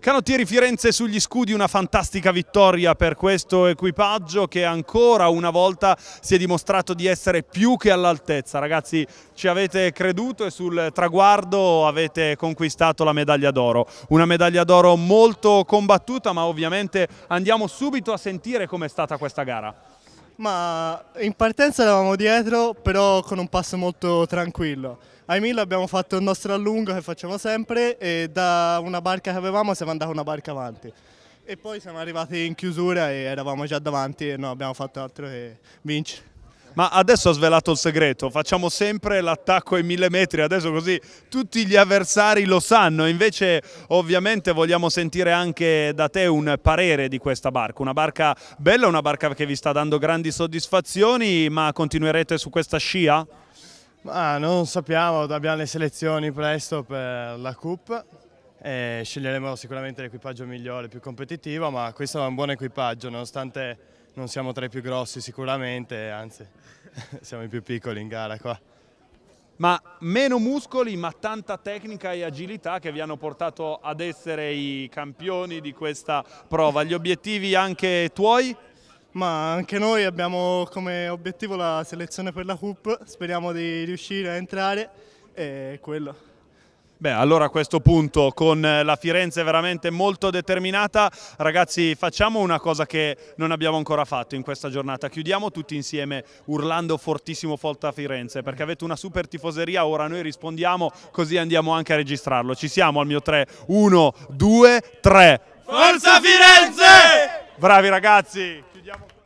Canottieri Firenze sugli scudi, una fantastica vittoria per questo equipaggio che ancora una volta si è dimostrato di essere più che all'altezza. Ragazzi ci avete creduto e sul traguardo avete conquistato la medaglia d'oro. Una medaglia d'oro molto combattuta ma ovviamente andiamo subito a sentire com'è stata questa gara. Ma in partenza eravamo dietro però con un passo molto tranquillo ai Mille abbiamo fatto il nostro allungo che facciamo sempre e da una barca che avevamo siamo andati una barca avanti. E poi siamo arrivati in chiusura e eravamo già davanti e non abbiamo fatto altro che vincere. Ma adesso ha svelato il segreto, facciamo sempre l'attacco ai mille metri, adesso così tutti gli avversari lo sanno, invece ovviamente vogliamo sentire anche da te un parere di questa barca, una barca bella, una barca che vi sta dando grandi soddisfazioni, ma continuerete su questa scia? Ma non sappiamo, abbiamo le selezioni presto per la Coupe e sceglieremo sicuramente l'equipaggio migliore, più competitivo, ma questo è un buon equipaggio, nonostante non siamo tra i più grossi sicuramente, anzi siamo i più piccoli in gara qua. Ma meno muscoli, ma tanta tecnica e agilità che vi hanno portato ad essere i campioni di questa prova. Gli obiettivi anche tuoi? Ma anche noi abbiamo come obiettivo la selezione per la Cup, speriamo di riuscire a entrare e quello. Beh, allora a questo punto con la Firenze veramente molto determinata, ragazzi facciamo una cosa che non abbiamo ancora fatto in questa giornata, chiudiamo tutti insieme urlando fortissimo Folta Firenze perché avete una super tifoseria, ora noi rispondiamo così andiamo anche a registrarlo, ci siamo al mio 3, 1, 2, 3, Forza Firenze! Bravi ragazzi, chiudiamo